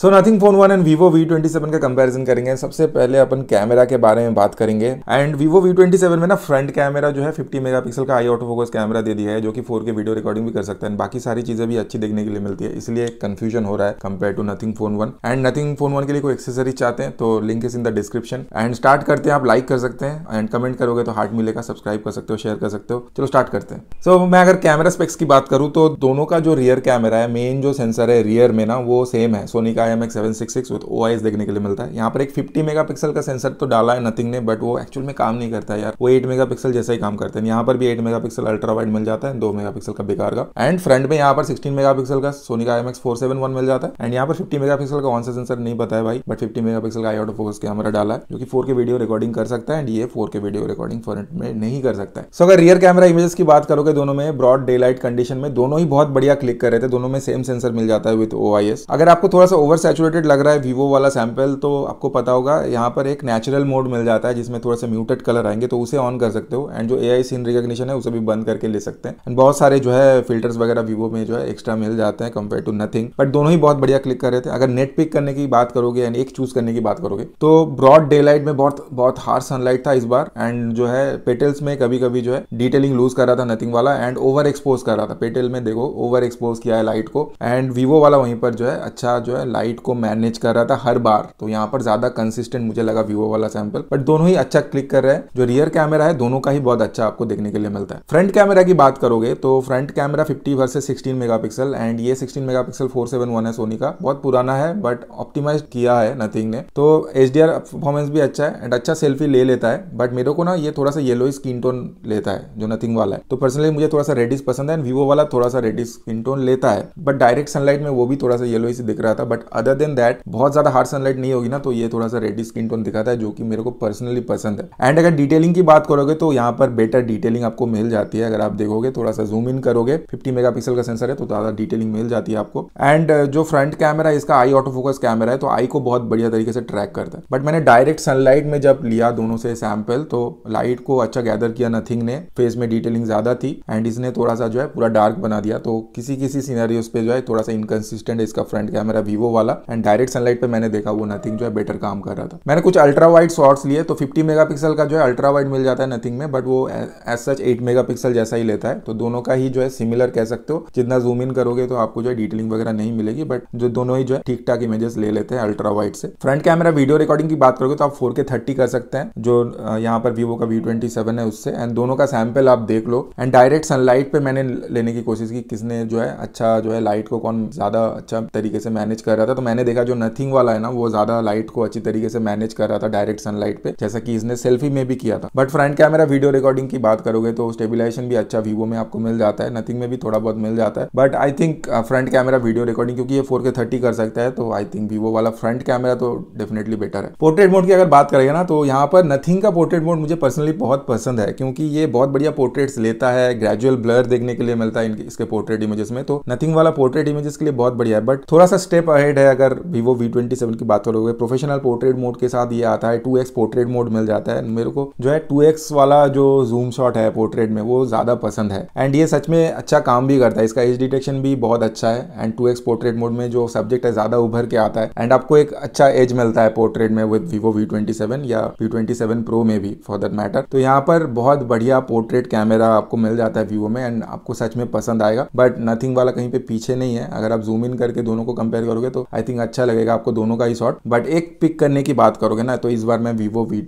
so nothing phone one and Vivo V twenty seven का comparison करेंगे सबसे पहले अपन कैमरा के बारे में बात करेंगे and Vivo V twenty seven में ना फ्रंट कैमरा जो है फिफ्टी मेगा पिक्सल का आई ऑटो फोकस कैमरा दे दिया है जो कि फोर के वीडियो रिकॉर्डिंग भी कर सकता है बाकी सारी चीजें भी अच्छी देखने के लिए मिलती है इसलिए कंफ्यूजन हो रहा है compare to nothing phone one and nothing phone one के लिए कोई एक्सेसरी चाहते हैं तो link is in the description and start करते हैं आप लाइक कर सकते हैं एंड कमेंट करोगे तो हार्ट मिलेगा सब्सक्राइब कर सकते हो शेयर कर सकते हो चलो स्टार्ट करते हैं सो so, मैं अगर कैमरा स्पेक्स की बात करूँ तो दोनों का जो रियर कैमरा है मेन जो सेंसर है रियर में ना वो सेम है सोनी का I M X seven six six with ओ देखने के लिए मिलता है यहाँ पर एक फिफ्टी मेगा का सेंसर तो डाला है नथिंग ने बट वो एक्चुअल में काम नहीं करता यार वो एट मेगा जैसा ही काम करते हैं यहाँ पर भी एट मेगा अल्ट्रा वाइड मिल जाता है दो मेगा का बेकार का एंड फ्रंट में यहाँ पर सिक्सटीन मेगा का सोनी का M X four seven one मिल जाता है एंड यहाँ पर फिफ्टी मेगा का कौन सा सेंसर नहीं पता है भाई बट फिफ्टी मेगा का आई आउट फोकस कैमरा डाला है जो कि फोर के वीडियो रिकॉर्डिंग कर सकता है एंड ये फोर के वीडियो रिकॉर्डिंग फ्रंट में नहीं कर सकता है सो अगर रियर कैमरा इमेजेस की बात करोगे दोनों में ब्रॉड डे लाइट कंडीशन में दोनों ही बहुत बढ़िया क्लिक कर रहे थे दोनों में सेम सेंसर मिल जाता है विद ओ अगर आपको थोड़ा सा ओवर ओवर सैचुरेटेड लग रहा है वीवो वाला सैम्पल तो आपको पता होगा यहाँ पर एक नेचुरल मोड मिल जाता है जिसमें थोड़ा सा म्यूटेड कलर आएंगे तो उसे ऑन कर सकते हो एंड जो ए आई सीन रिकग्निशन है उसे भी बंद करके ले सकते हैं एंड बहुत सारे जो है फिल्टर्स वगैरह वीवो में जो है एक्स्ट्रा मिल जाते हैं कम्पेयर टू नथिंग बट दोनों ही बहुत बढ़िया क्लिक कर रहे थे अगर नेट पिक करने की बात करोगे एंड एक चूज करने की बात करोगे तो ब्रॉड डे लाइट में बहुत बहुत हार्ड सनलाइट था इस बार एंड जो है पेटल्स में कभी कभी जो है डिटेलिंग लूज कर रहा था नथिंग वाला एंड ओवर एक्सपोज कर रहा था पेटल में देखो ओवर एक्सपोज किया है लाइट को एंड वीवो वाला वहीं पर जो है अच्छा जो है लाइट हाइट को मैनेज कर रहा था हर बार तो यहाँ पर ज्यादा कंसिस्टेंट मुझे लगा व्यूवो वाला सैंपल बट दोनों ही अच्छा क्लिक कर रहे हैं जो रियर कैमरा है दोनों का ही बहुत अच्छा आपको देखने के लिए मिलता है फ्रंट कैमरा की बात करोगे तो front camera fifty versus sixteen mega and ये सिक्सटीन मेगा पिक्सल है सोनी का बहुत पुराना है बट ऑप्टिमाइज किया है नथिंग ने तो एच परफॉर्मेंस भी अच्छा है एंड अच्छा सेल्फी ले लेता है बट मेरे को ना ये थोड़ा सा येलो स्किन टोन लेता है जो नथिंग वाला है तो पर्सनली मुझे थोड़ा सा रेडिस पसंद है एंड वीवो वाला थोड़ा सा रेडिस स्किन टोन लेता है बट डायरेक्ट सनलाइट में वो भी थोड़ा सा येलो ही दिख रहा था बट अदर देन दैट बहुत ज्यादा हार्ड सनलाइट नहीं होगी ना तो ये थोड़ा सा रेडी स्किन टोन दिखाता है जो कि मेरे को पर्सनली पसंद है एंड अगर डिटेलिंग की बात करोगे तो यहाँ पर बेटर डिटेलिंग आपको मिल जाती है अगर आप देखोगे थोड़ा सा जूम इन करोगे फिफ्टी मेगा का सेंसर है तो ज्यादा डिटेलिंग मिल जाती है आपको एंड जो फ्रंट कैमरा है इसका आई ऑटो फोकस कैमरा है तो आई को बहुत बढ़िया तरीके से ट्रैक करता है बट मैंने डायरेक्ट सनलाइट में जब लिया दोनों से सैंपल तो लाइट को अच्छा गैदर किया नथिंग ने फेस में डिटेलिंग ज्यादा थी एंड इसने थोड़ा सा जो है पूरा डार्क बना दिया तो किसी किसी सीनरी पे जो है थोड़ा सा इनकन्सिस्टेंट है इसका फ्रंट कैमरा वीवो वाला वाला एंड डायरेक्ट सनलाइट पे मैंने देखा वो नथिंग जो है बेटर काम कर रहा था मैंने कुछ अल्ट्रा वाइड शॉर्ट्स लिए तो 50 मेगापिक्सल का जो है अल्ट्रा वाइड मिल जाता है नथिंग में बट वो एज सच एट मेगा जैसा ही लेता है तो दोनों का ही जो है सिमिलर कह सकते हो जितना जूम इन करोगे तो आपको जो है डिटेलिंग वगैरह नहीं मिलेगी बट जो दोनों ही जो है ठीक ठाक इमेजेस ले लेते हैं अल्ट्रा वाइड से फ्रंट कैमरा वीडियो रिकॉर्डिंग की बात करोगे तो आप फोर के कर सकते हैं जो यहाँ पर वीवो का वी है उससे एंड दोनों का सैम्पल आप देख लो एंड डायरेक्ट सनलाइट पे मैंने लेने की कोशिश की किसने जो है अच्छा जो है लाइट को कौन ज्यादा अच्छा तरीके से मैनेज कर रहा रहा था तो मैंने देखा जो नथिंग वाला है ना वो ज़्यादा लाइट को अच्छी तरीके से मैनेज कर रहा था डायरेक्ट सनलाइट पे जैसा कि इसने सेल्फी में भी किया था but front camera video recording की बात करोगे तो स्टेबिलाईशन भी अच्छा वीवो में आपको मिल जाता है नथिंग में भी थोड़ा बहुत मिल जाता है but I think front camera video recording क्योंकि ये फोर के थर्टी कर सकता है तो आई थिंक वीवो वाला फ्रंट कैमरा तो डेफिनेटली बेटर है पोर्ट्रेट मोड की अगर बात करें ना तो यहाँ पर नथिंग का पोर्ट्रेट मोड मुझे पर्सनली बहुत पसंद है क्योंकि ये बहुत बढ़िया पोर्ट्रेट्स लेता है ग्रेजुअल ब्लर देखने के लिए मिलता है इसके पोर्ट्रेट इमेजेस में तो नथिंग वाला पोर्ट्रेट इमेजेस के लिए बहुत बढ़िया है बट थोड़ा सा स्टेप अहेड पोर्ट्रेट है अगर वीवो वी ट्वेंटी सेवन की बात करोगे प्रोफेशनल पोर्ट्रेट मोड के साथ ये आता है टू एक्स पोर्ट्रेट मोड मिल जाता है मेरे को जो है टू एक्स वाला जो जूम शॉट है पोर्ट्रेट में वो ज़्यादा पसंद है एंड ये सच में अच्छा काम भी करता है इसका एज डिटेक्शन भी बहुत अच्छा है and two X portrait mode में जो सब्जेक्ट है ज़्यादा उभर के आता है एंड आपको एक अच्छा एज मिलता है पोर्ट्रेट में with Vivo V twenty seven या वी ट्वेंटी सेवन प्रो में भी फॉर दैट मैटर तो यहाँ पर बहुत बढ़िया पोर्ट्रेट कैमरा आपको मिल जाता है वीवो में एंड आपको सच में पसंद आएगा बट नथिंग वाला कहीं पे पीछे नहीं है अगर आप जूम इन करके दोनों को कंपेयर करोगे तो आई थिंक अच्छा लगेगा आपको दोनों का ही शॉट बट एक पिक करने की बात करोगे ना तो इस बार मैं वीवो वी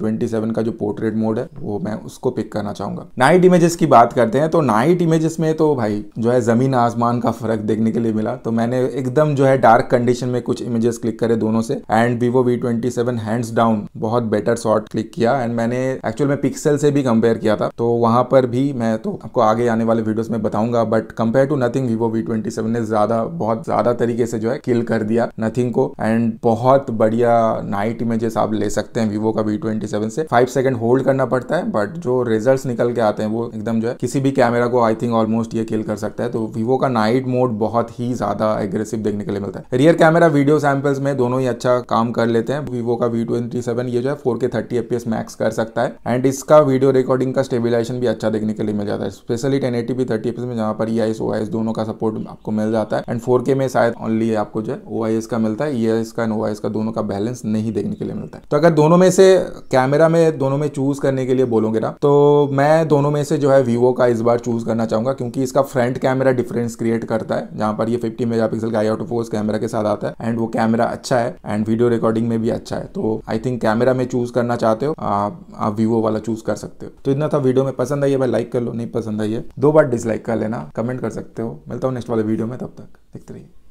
का जो पोर्ट्रेट मोड है वो मैं उसको पिक करना चाहूंगा नाइट इमेजेस की बात करते हैं तो नाइट इमेजेस में तो भाई जो है जमीन आसमान का फर्क देखने के लिए मिला तो मैंने एकदम जो है डार्क कंडीशन में कुछ इमेजेस क्लिक करे दोनों से and Vivo V twenty seven hands down बहुत बेटर शॉट क्लिक किया एंड मैंने एक्चुअल में पिक्सल से भी कंपेयर किया था तो वहां पर भी मैं तो आपको आगे आने वाले वीडियोस में बताऊंगा but compare to nothing Vivo V twenty seven ने ज्यादा बहुत ज्यादा तरीके से जो है किल कर दिया है नथिंग को एंड बहुत बढ़िया नाइट इमेजेस आप ले सकते हैं वीवो का वी ट्वेंटी सेवन से फाइव सेकंड होल्ड करना पड़ता है बट जो रिजल्ट निकल के आते हैं वो एकदम जो है किसी भी कैमरा को आई थिंक ऑलमोस्ट ये किल कर सकता है तो वीवो का नाइट मोड बहुत ही ज्यादा एग्रेसिव देखने के लिए मिलता है रियर कैमरा वीडियो सैम्पल्स में दोनों ही अच्छा काम कर लेते हैं वीवो का वी ट्वेंटी सेवन ये जो है four K thirty F max कर सकता है एंड इसका वीडियो रिकॉर्डिंग का स्टेबिलाइजेशन भी अच्छा देखने के लिए मिल जाता है specially ten eighty P thirty F में जहां पर ई I S O I S दोनों का सपोर्ट आपको मिल जाता है एंड फोर के में शायद ओनली आपको जो है ओ आई इसका मिलता है ये इसका नोवा इसका दोनों का बैलेंस नहीं देखने के लिए मिलता है तो अगर दोनों में से कैमरा में दोनों में चूज करने के लिए बोलोगे ना तो मैं दोनों में से जो है वीवो का इस बार चूज करना चाहूंगा क्योंकि इसका फ्रंट कैमरा डिफरेंस क्रिएट करता है जहां पर ये फिफ्टी मेगा पिक्सल का आउट फोर्स कैमरा के साथ आता है एंड वो कैमरा अच्छा है एंड वीडियो रिकॉर्डिंग में भी अच्छा है तो आई थिंक कैमरा में चूज करना चाहते हो आप वीवो वाला चूज कर सकते हो तो इतना था वीडियो में पसंद आई है भाई लाइक कर लो नहीं पसंद आई है दो बार डिसलाइक कर लेना कमेंट कर सकते हो मिलता हूँ नेक्स्ट वाले वीडियो में तब तक देखते रहिए